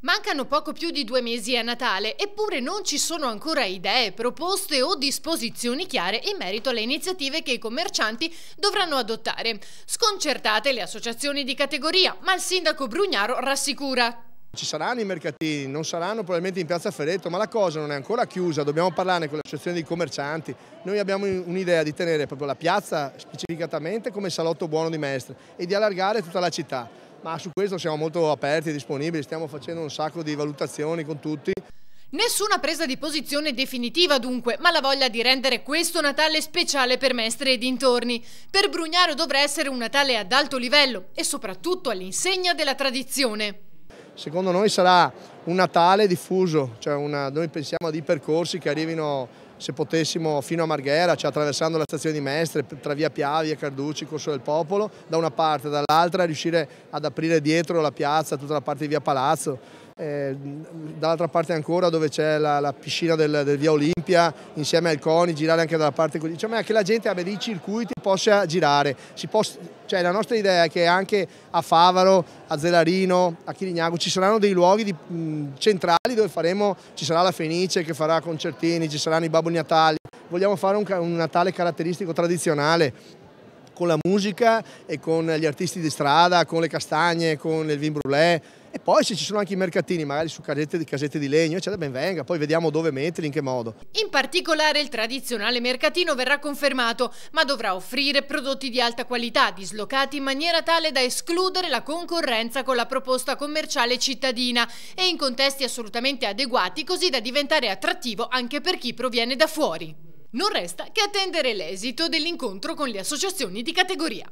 Mancano poco più di due mesi a Natale, eppure non ci sono ancora idee, proposte o disposizioni chiare in merito alle iniziative che i commercianti dovranno adottare. Sconcertate le associazioni di categoria, ma il sindaco Brugnaro rassicura. Ci saranno i mercatini, non saranno probabilmente in piazza Ferretto, ma la cosa non è ancora chiusa, dobbiamo parlarne con le associazioni dei commercianti. Noi abbiamo un'idea di tenere proprio la piazza specificatamente come salotto buono di Mestre e di allargare tutta la città ma su questo siamo molto aperti e disponibili, stiamo facendo un sacco di valutazioni con tutti. Nessuna presa di posizione definitiva dunque, ma la voglia di rendere questo Natale speciale per Mestre e dintorni. Per Brugnaro dovrà essere un Natale ad alto livello e soprattutto all'insegna della tradizione. Secondo noi sarà un Natale diffuso, cioè una, noi pensiamo a dei percorsi che arrivino se potessimo fino a Marghera, cioè attraversando la stazione di Mestre, tra via Piavi e Carducci, Corso del Popolo, da una parte, dall'altra riuscire ad aprire dietro la piazza, tutta la parte di via Palazzo, eh, dall'altra parte ancora dove c'è la, la, piscina del, del, via Olimpia insieme al CONI, girare anche dalla parte così, diciamo che la gente abbia dei circuiti possa girare possa, cioè, la nostra idea è che anche a Favaro, a Zelarino, a Chirignago ci saranno dei luoghi di, mh, centrali dove faremo, ci sarà la Fenice che farà concertini, ci saranno i Babbo Natali, vogliamo fare un, un Natale caratteristico tradizionale con la musica e con gli artisti di strada, con le castagne, con il vin brûlé poi se ci sono anche i mercatini, magari su casette di, casette di legno, eccetera, ben venga, poi vediamo dove metterli, in che modo. In particolare il tradizionale mercatino verrà confermato, ma dovrà offrire prodotti di alta qualità, dislocati in maniera tale da escludere la concorrenza con la proposta commerciale cittadina e in contesti assolutamente adeguati così da diventare attrattivo anche per chi proviene da fuori. Non resta che attendere l'esito dell'incontro con le associazioni di categoria.